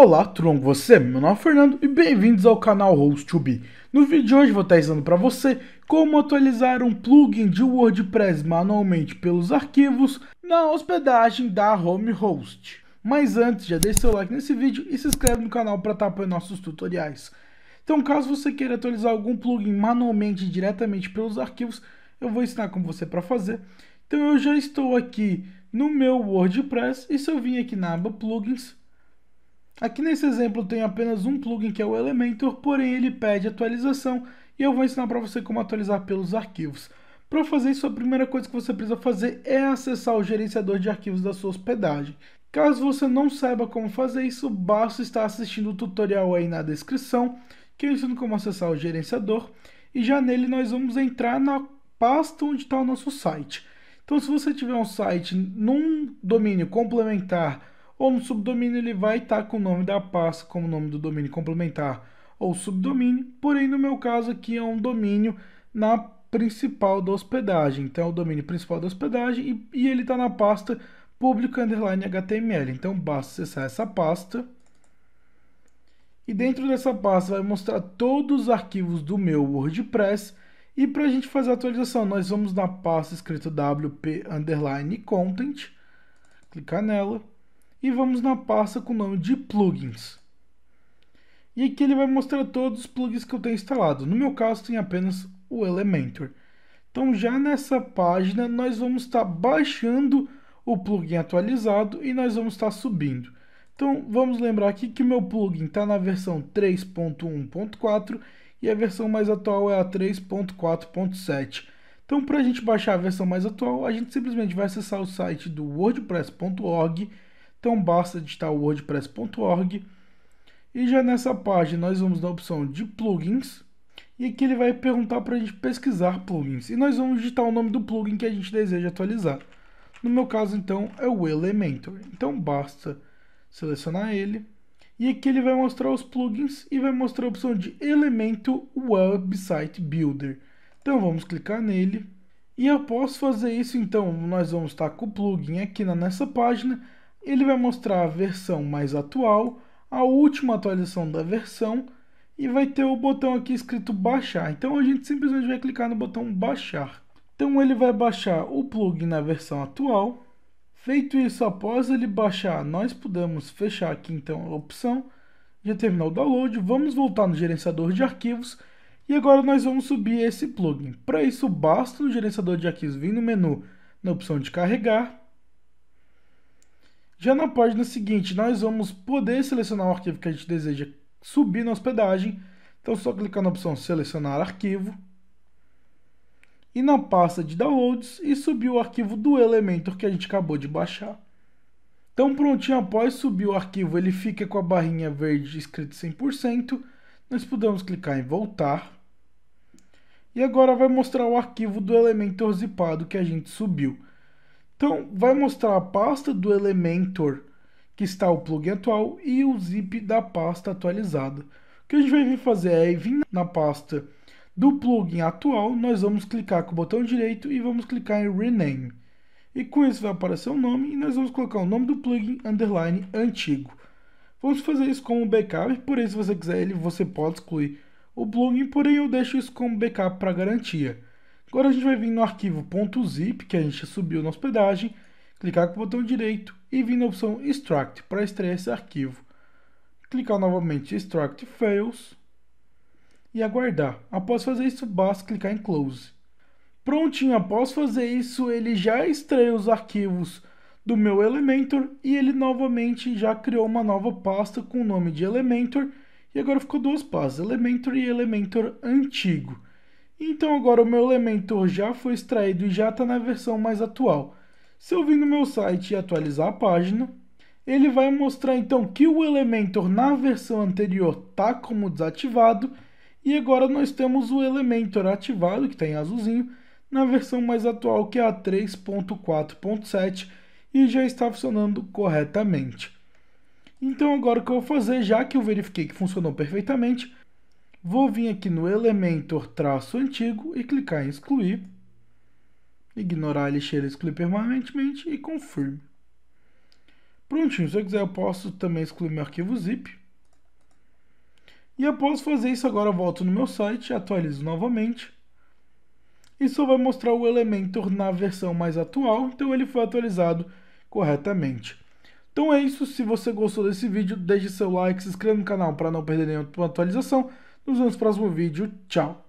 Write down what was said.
Olá, tronco, você? Meu nome é Fernando e bem-vindos ao canal Host2B. No vídeo de hoje vou estar ensinando para você como atualizar um plugin de WordPress manualmente pelos arquivos na hospedagem da Home Host. Mas antes, já deixe seu like nesse vídeo e se inscreve no canal para estar apoiando nossos tutoriais. Então, caso você queira atualizar algum plugin manualmente diretamente pelos arquivos, eu vou ensinar como você para fazer. Então, eu já estou aqui no meu WordPress e se eu vim aqui na aba Plugins, Aqui nesse exemplo tem apenas um plugin que é o Elementor, porém ele pede atualização e eu vou ensinar para você como atualizar pelos arquivos. Para fazer isso, a primeira coisa que você precisa fazer é acessar o gerenciador de arquivos da sua hospedagem. Caso você não saiba como fazer isso, basta estar assistindo o tutorial aí na descrição, que eu ensino como acessar o gerenciador, e já nele nós vamos entrar na pasta onde está o nosso site. Então se você tiver um site num domínio complementar ou no subdomínio ele vai estar tá com o nome da pasta como nome do domínio complementar ou subdomínio, porém no meu caso aqui é um domínio na principal da hospedagem, então é o domínio principal da hospedagem e, e ele está na pasta público underline HTML, então basta acessar essa pasta e dentro dessa pasta vai mostrar todos os arquivos do meu WordPress e para a gente fazer a atualização nós vamos na pasta escrita wp underline content, clicar nela e vamos na pasta com o nome de plugins. E aqui ele vai mostrar todos os plugins que eu tenho instalado. No meu caso tem apenas o Elementor. Então já nessa página nós vamos estar baixando o plugin atualizado e nós vamos estar subindo. Então vamos lembrar aqui que o meu plugin está na versão 3.1.4 e a versão mais atual é a 3.4.7. Então para a gente baixar a versão mais atual a gente simplesmente vai acessar o site do wordpress.org então basta digitar wordpress.org e já nessa página nós vamos na opção de plugins e aqui ele vai perguntar para a gente pesquisar plugins e nós vamos digitar o nome do plugin que a gente deseja atualizar. No meu caso então é o Elementor, então basta selecionar ele e aqui ele vai mostrar os plugins e vai mostrar a opção de Elemento Website Builder. Então vamos clicar nele. E após fazer isso, então, nós vamos estar com o plugin aqui na, nessa página ele vai mostrar a versão mais atual, a última atualização da versão e vai ter o botão aqui escrito baixar. Então a gente simplesmente vai clicar no botão baixar. Então ele vai baixar o plugin na versão atual. Feito isso, após ele baixar, nós podemos fechar aqui então a opção. Já terminou o download, vamos voltar no gerenciador de arquivos e agora nós vamos subir esse plugin. Para isso, basta no gerenciador de arquivos vir no menu na opção de carregar já na página seguinte, nós vamos poder selecionar o arquivo que a gente deseja subir na hospedagem. Então, só clicar na opção Selecionar Arquivo. E na pasta de Downloads e subir o arquivo do Elementor que a gente acabou de baixar. Então, prontinho, após subir o arquivo, ele fica com a barrinha verde escrito 100%. Nós podemos clicar em Voltar. E agora vai mostrar o arquivo do Elementor zipado que a gente subiu. Então, vai mostrar a pasta do Elementor, que está o plugin atual, e o zip da pasta atualizada. O que a gente vai vir fazer é vir na pasta do plugin atual, nós vamos clicar com o botão direito e vamos clicar em Rename. E com isso vai aparecer o um nome e nós vamos colocar o nome do plugin underline antigo. Vamos fazer isso como backup, porém se você quiser ele você pode excluir o plugin, porém eu deixo isso como backup para garantia. Agora a gente vai vir no arquivo .zip que a gente subiu na hospedagem, clicar com o botão direito e vir na opção Extract para extrair esse arquivo. Clicar novamente Extract Files e aguardar. Após fazer isso, basta clicar em Close. Prontinho, após fazer isso, ele já extraiu os arquivos do meu Elementor e ele novamente já criou uma nova pasta com o nome de Elementor e agora ficou duas pastas, Elementor e Elementor antigo. Então agora o meu Elementor já foi extraído e já está na versão mais atual. Se eu vir no meu site e atualizar a página, ele vai mostrar então que o Elementor na versão anterior está como desativado e agora nós temos o Elementor ativado, que está em azulzinho, na versão mais atual que é a 3.4.7 e já está funcionando corretamente. Então agora o que eu vou fazer, já que eu verifiquei que funcionou perfeitamente, Vou vir aqui no Elementor traço antigo e clicar em excluir. Ignorar a lixeira excluir permanentemente e confirme. Prontinho, se eu quiser eu posso também excluir meu arquivo zip. E após fazer isso, agora volto no meu site, atualizo novamente. Isso vai mostrar o Elementor na versão mais atual, então ele foi atualizado corretamente. Então é isso, se você gostou desse vídeo, deixe seu like, se inscreva no canal para não perder nenhuma atualização. Nos vemos no próximo vídeo. Tchau!